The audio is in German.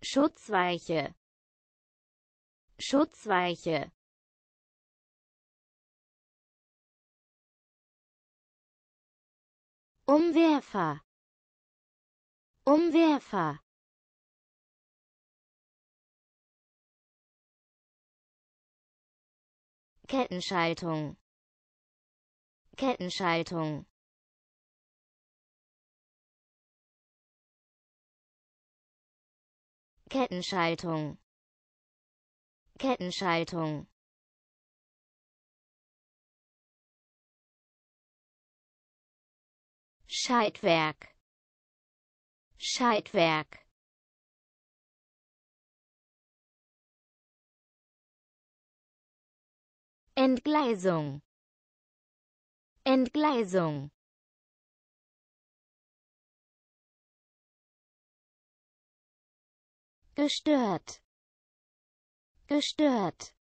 Schutzweiche Schutzweiche Umwerfer Umwerfer Kettenschaltung Kettenschaltung Kettenschaltung Kettenschaltung Schaltwerk Schaltwerk Entgleisung Entgleisung gestört gestört